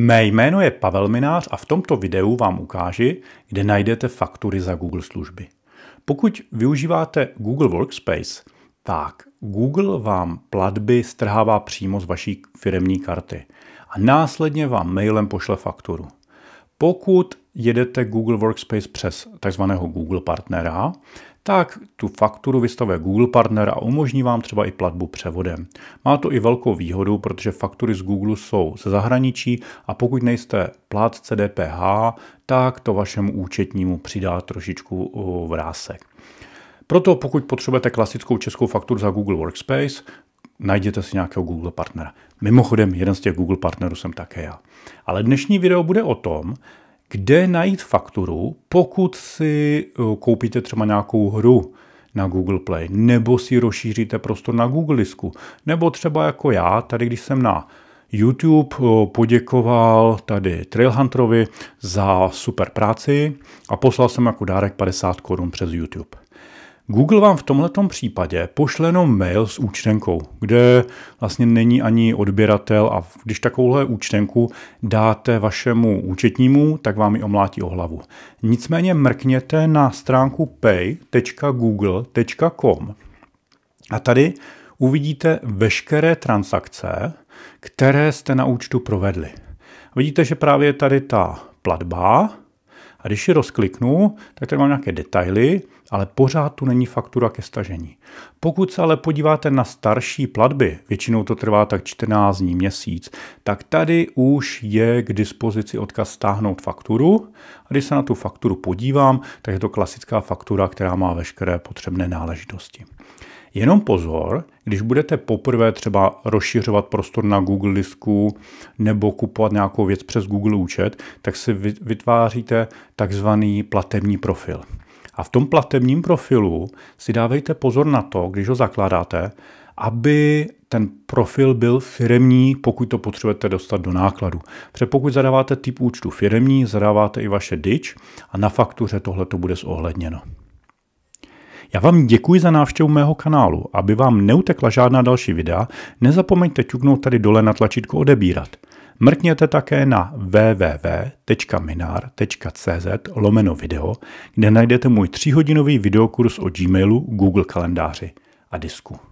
Mé jméno je Pavel Minář a v tomto videu vám ukáži, kde najdete faktury za Google služby. Pokud využíváte Google Workspace, tak Google vám platby strhává přímo z vaší firemní karty a následně vám mailem pošle fakturu. Pokud jedete Google Workspace přes takzvaného Google partnera, tak tu fakturu vystavuje Google partner a umožní vám třeba i platbu převodem. Má to i velkou výhodu, protože faktury z Google jsou ze zahraničí a pokud nejste plátce DPH, tak to vašemu účetnímu přidá trošičku vrásek. Proto pokud potřebujete klasickou českou fakturu za Google Workspace, najděte si nějakého Google partnera. Mimochodem, jeden z těch Google partnerů jsem také já. Ale dnešní video bude o tom, kde najít fakturu, pokud si eh, koupíte třeba nějakou hru na Google Play, nebo si rozšíříte prostor na Google disku, nebo třeba jako já, tady když jsem na YouTube eh, poděkoval tady Trailhunterovi za super práci a poslal jsem jako dárek 50 korun přes YouTube. Google vám v tomto případě pošle jenom mail s účtenkou, kde vlastně není ani odběratel a když takovouhle účtenku dáte vašemu účetnímu, tak vám ji omlátí o hlavu. Nicméně mrkněte na stránku pay.google.com a tady uvidíte veškeré transakce, které jste na účtu provedli. Vidíte, že právě tady ta platba, a když ji rozkliknu, tak tady mám nějaké detaily, ale pořád tu není faktura ke stažení. Pokud se ale podíváte na starší platby, většinou to trvá tak 14 dní, měsíc, tak tady už je k dispozici odkaz stáhnout fakturu. A když se na tu fakturu podívám, tak je to klasická faktura, která má veškeré potřebné náležitosti. Jenom pozor, když budete poprvé třeba rozšiřovat prostor na Google disku nebo kupovat nějakou věc přes Google účet, tak si vytváříte takzvaný platební profil. A v tom platebním profilu si dávejte pozor na to, když ho zakládáte, aby ten profil byl firemní, pokud to potřebujete dostat do nákladu. Protože pokud zadáváte typ účtu firemní, zadáváte i vaše DIČ a na faktuře tohle to bude zohledněno. Já vám děkuji za návštěvu mého kanálu. Aby vám neutekla žádná další videa, nezapomeňte ťuknout tady dole na tlačítko odebírat. Mrkněte také na www.minar.cz lomeno video, kde najdete můj tříhodinový videokurs o Gmailu, Google kalendáři a disku.